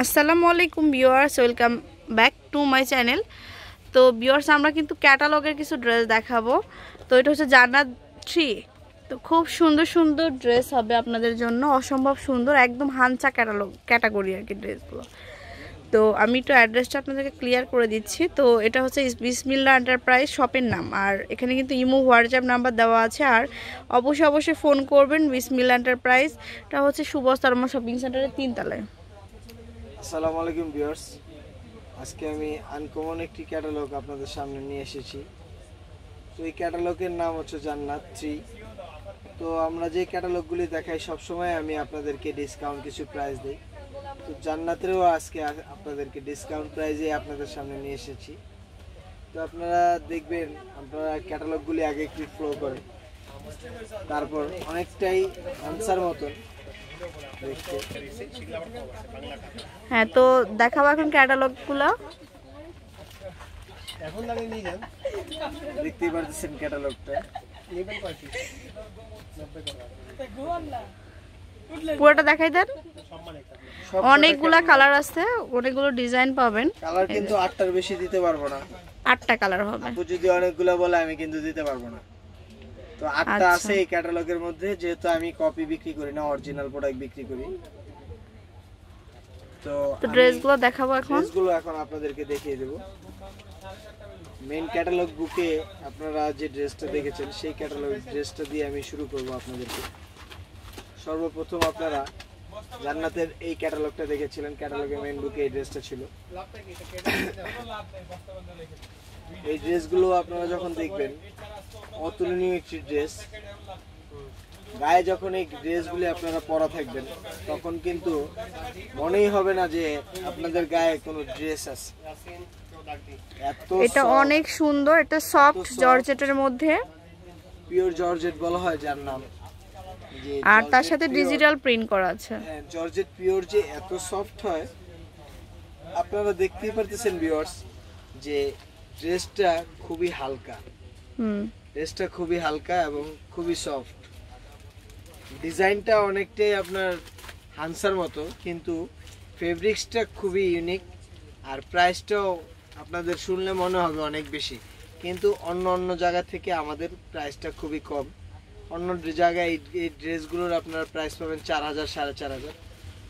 আসসালামু আলাইকুম viewers welcome back to my channel তো ভিওয়ার্স আমরা কিন্তু ক্যাটালগের কিছু ড্রেস দেখাবো তো এটা হচ্ছে জান্নাত থ্রি তো খুব সুন্দর সুন্দর ড্রেস হবে আপনাদের জন্য অসম্ভব সুন্দর একদম হানচা ক্যাটালগ ক্যাটাগরি আর কি ড্রেসগুলো তো আমি একটু অ্যাড্রেসটা আপনাদেরকে ক্লিয়ার করে দিচ্ছি তো এটা হচ্ছে বিসমিল্লা এন্টারপ্রাইজ শপের নাম আর এখানে কিন্তু ইমো হোয়াটসঅ্যাপ নাম্বার দেওয়া আছে আর অবশ্যই অবশ্যই ফোন করবেন বিসমিল্লা এন্টারপ্রাইজটা হচ্ছে সুবস্তারমা শপিং সেন্টারের তিনতলায় আসসালামু আলাইকুম ভিউয়ার্স আজকে আমি আনকমন একটি ক্যাটালগ আপনাদের সামনে নিয়ে এসেছি তো এই ক্যাটালগের নাম হচ্ছে জান্নাত থ্রি তো আমরা যে ক্যাটালগুলি দেখাই সবসময় আমি আপনাদেরকে ডিসকাউন্ট কিছু প্রাইস দিই তো জান্নাতেরও আজকে আপনাদেরকে ডিসকাউন্ট প্রাইজে আপনাদের সামনে নিয়ে এসেছি তো আপনারা দেখবেন আপনারা ক্যাটালগুলি আগে একটু ফ্লো করেন তারপর অনেকটাই আনসার মতন হ্যাঁ তো দেখাবো এখন ক্যাটালগ এখন লাগে নিয়ে যান দেখতেই পারতেছেন ক্যাটালগটা দেখাই দেন অনেকগুলা কালার অনেকগুলো ডিজাইন পাবেন কিন্তু আটটার বেশি দিতে পারবো না আটটা কালার হবে যদি অনেকগুলা বলে আমি কিন্তু দিতে পারবো না তো আটটা আচ্ছা। আছে এই ক্যাটালগের মধ্যে যেহেতু আমি কপি বিক্রি করি না অরিজিনাল প্রোডাক্ট বিক্রি করি তো ড্রেসগুলো দেখাবো এখন ড্রেসগুলো এখন আপনাদেরকে দেখিয়ে দেব মেইন ক্যাটালগ বুকে আপনারা যে ড্রেসটা দেখেছেন সেই ক্যাটালগ ড্রেসটা দিয়ে আমি শুরু করব আপনাদেরকে সর্বপ্রথম আপনারা জান্নাতের এই ক্যাটালগটা দেখেছিলেন ক্যাটালগে মেন বুকে এই ড্রেসটা ছিল এই ড্রেসগুলো আপনারা যখন দেখবেন অতুলনীয় একটি ড্রেস গায়ে যখন এই ড্রেসগুলি আপনারা পরা থাকবেন তখন কিন্তু মনেই হবে না যে আপনাদের গায়ে কোনো ড্রেস আছে এটা অনেক সুন্দর এটা সফট জর্জেটের মধ্যে পিওর জর্জেট বলা হয় যার নাম আর তার সাথে ডিজিটাল প্রিন্ট করা আছে জর্জেট হ্যাঁ, পিওর যে এত সফট হয় আপনারা দেখতেই পারতেছেন ভিউয়ার্স যে ড্রেসটা খুবই হালকা হুম ড্রেসটা খুবই হালকা এবং খুবই সফট ডিজাইনটা অনেকটাই আপনার হানসার মতো কিন্তু ফেব্রিক্সটা খুবই ইউনিক আর প্রাইসটাও আপনাদের শুনলে মনে হবে অনেক বেশি কিন্তু অন্য অন্য জায়গা থেকে আমাদের প্রাইসটা খুবই কম অন্য জায়গায় এই ড্রেসগুলোর আপনারা প্রাইস পাবেন চার হাজার সাড়ে চার হাজার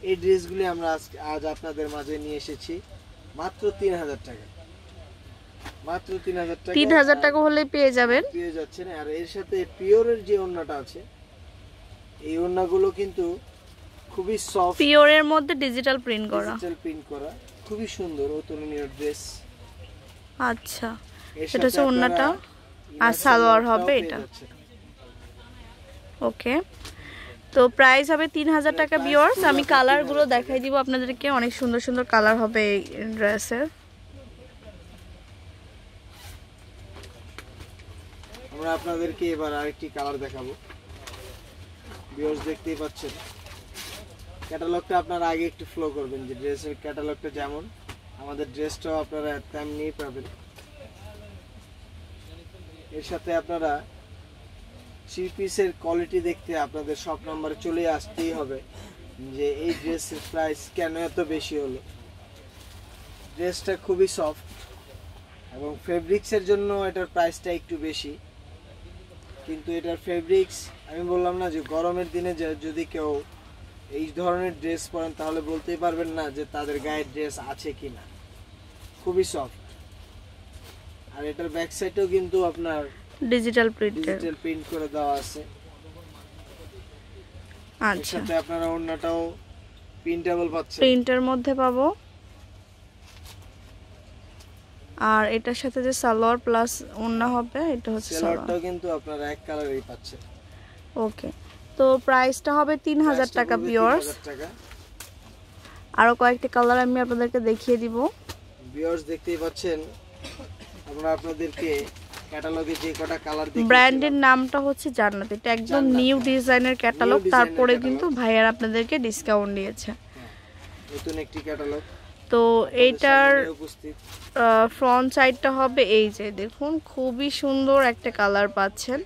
এই ড্রেসগুলি আমরা আজকে আজ আপনাদের মাঝে নিয়ে এসেছি মাত্র তিন হাজার টাকা মাত্র তিন হাজার টাকা তিন হাজার টাকা হলে পেয়ে যাবেন পেয়ে যাচ্ছেন আর এর সাথে পিওরের যে ওড়নাটা আছে এই ওড়নাগুলো কিন্তু খুবই সফট পিওরের মধ্যে ডিজিটাল প্রিন্ট করা ডিজিটাল প্রিন্ট করা খুবই সুন্দর অতুলনীয় ড্রেস আচ্ছা এটা হচ্ছে ওড়নাটা আর সালোয়ার হবে এটা ওকে তো প্রাইস হবে তিন হাজার টাকা বিয়র্স আমি কালারগুলো দেখাই দিব আপনাদেরকে অনেক সুন্দর সুন্দর কালার হবে এই ড্রেসের আমরা আপনাদেরকে এবার আরেকটি কালার দেখাবো ভিউয়ার্স দেখতেই পাচ্ছেন ক্যাটালগটা আপনারা আগে একটু ফ্লো করবেন যে ড্রেসের ক্যাটালগটা যেমন আমাদের ড্রেসটাও আপনারা তেমনি পাবেন এর সাথে আপনারা থ্রি পিসের কোয়ালিটি দেখতে আপনাদের সব নম্বরে চলে আসতেই হবে যে এই ড্রেসের প্রাইস কেন এত বেশি হলো ড্রেসটা খুবই সফট এবং ফেব্রিক্সের জন্য এটার প্রাইসটা একটু বেশি কিন্তু এটার ফেব্রিক্স আমি বললাম না যে গরমের দিনে যদি কেউ এই ধরনের ড্রেস পরেন তাহলে বলতেই পারবেন না যে তাদের গায়ের ড্রেস আছে কি না খুবই সফট আর এটার ব্যাক সাইডেও কিন্তু আপনার ডিজিটাল প্রিন্ট ডিজিটাল প্রিন্ট করে দেওয়া আছে আচ্ছা সাথে আপনারা ওন্নাটাও প্রিন্টেবল পাচ্ছেন প্রিন্টের মধ্যে পাবো আর এটার সাথে যে সালোয়ার প্লাস ওন্না হবে এটা হচ্ছে সালোয়ারটাও কিন্তু আপনারা এক কালারেই পাচ্ছেন ওকে তো প্রাইসটা হবে তিন হাজার টাকা ভিউয়ার্স আরও কয়েকটি কালার আমি আপনাদেরকে দেখিয়ে দিব ভিউয়ার্স দেখতেই পাচ্ছেন আমরা আপনাদেরকে ব্র্যান্ডের নামটা হচ্ছে জান্নাত এটা একদম নিউ ডিজাইনের ক্যাটালগ তারপরে কিন্তু ভাইয়ার আপনাদেরকে ডিসকাউন্ট দিয়েছে হ্যাঁ। তো এইটার ফ্রন্ট সাইডটা হবে এই যে দেখুন খুবই সুন্দর একটা কালার পাচ্ছেন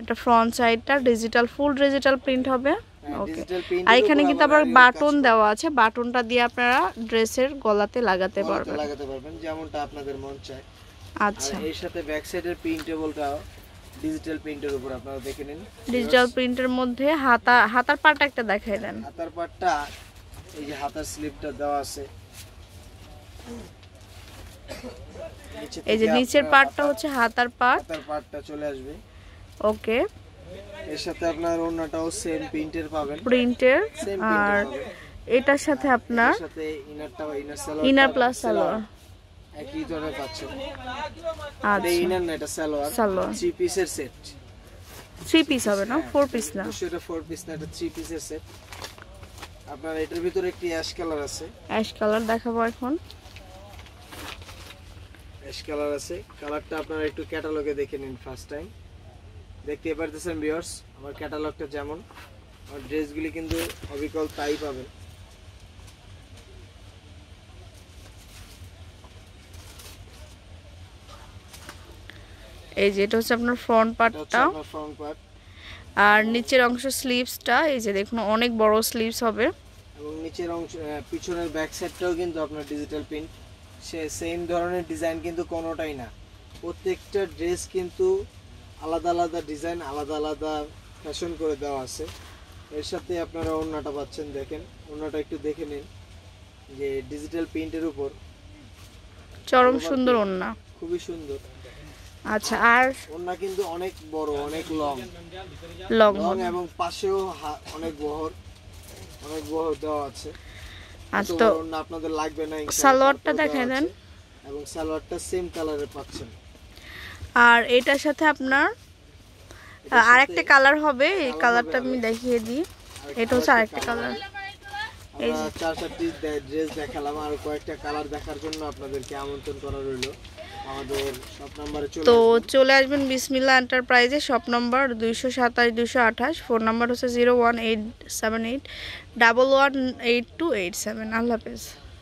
এটা ফ্রন্ট সাইডটা ডিজিটাল ফুল ডিজিটাল প্রিন্ট হবে ওকে হ্যাঁ, আর এখানে কিন্তু আবার বাটন দেওয়া আছে বাটনটা দিয়ে আপনারা ড্রেসের গলাতে লাগাতে পারবেন লাগাতে পারবেন যেমনটা আপনাদের মন চায় আচ্ছা এর সাথে ব্যাক সাইডের প্রিন্টেবলটাও ডিজিটাল প্রিন্টের উপর আপনারা দেখে নিন ডিজিটাল প্রিন্টের মধ্যে হাতা হাতার পার্টটা একটা দেখাই দেন হাতার পার্টটা এই যে হাতার স্লিপটা দেওয়া আছে এই যে নিচের পার্টটা হচ্ছে হাতার পার্ট হাতার পার্টটা চলে আসবে ওকে এর সাথে আপনার ওড়নাটাও সেম প্রিন্টের পাবেন প্রিন্টের আর এটার সাথে আপনার সাথে ইনারটাও inner salwar inner plus salwar একই ধরনের পাচ্ছ আপনার এটার ভিতরে একটি অ্যাশ কালার আছে অ্যাশ কালার দেখাবো এখন অ্যাশ কালার আছে কালারটা একটু ক্যাটালগে দেখে নিন ফার্স্ট টাইম দেখতে পারতেছেন ভিউয়ার্স আমার ক্যাটালগটা যেমন আমার ড্রেসগুলি কিন্তু অবিকল তাই পাবেন এই যে এটা হচ্ছে আপনার ফ্রন্ট পার্টটা আর নিচের অংশ স্লিভসটা এই যে দেখুন অনেক বড় স্লিভস হবে এবং নিচের অংশ পিছনের ব্যাক সাইডটাও কিন্তু আপনার ডিজিটাল প্রিন্ট সে সেম ধরনের ডিজাইন কিন্তু কোনোটাই না প্রত্যেকটা ড্রেস কিন্তু আলাদা আলাদা ডিজাইন আলাদা আলাদা ফ্যাশন করে দেওয়া আছে এর সাথে আপনারা ওড়নাটা পাচ্ছেন দেখেন ওড়নাটা একটু দেখে নিন যে ডিজিটাল প্রিন্টের উপর চরম সুন্দর ওড়না খুবই সুন্দর আচ্ছা আর ওন্না কিন্তু অনেক বড় অনেক লং লং এবং পাশেও অনেক বহর অনেক বহর দেওয়া আছে আর আচ্ছা, তো আপনাদের লাগবে না সালোয়ারটা দেখাই দেন এবং সালোয়ারটা সেম কালারে পাচ্ছেন আর এটার সাথে আপনার আর একটা কালার হবে এই কালারটা আমি দেখিয়ে দিই এটা হচ্ছে আরেকটা কালার এই চার চারটি ড্রেস দেখালাম আর কয়েকটা কালার দেখার জন্য আপনাদেরকে আমন্ত্রণ করা রইলো তো চলে আসবেন বিসমিল্লা এন্টারপ্রাইজে শপ নম্বর দুইশো সাতাশ দুইশো আঠাশ ফোন নাম্বার হচ্ছে zero one eight seven eight double one eight two eight seven আল্লাহ হাফেজ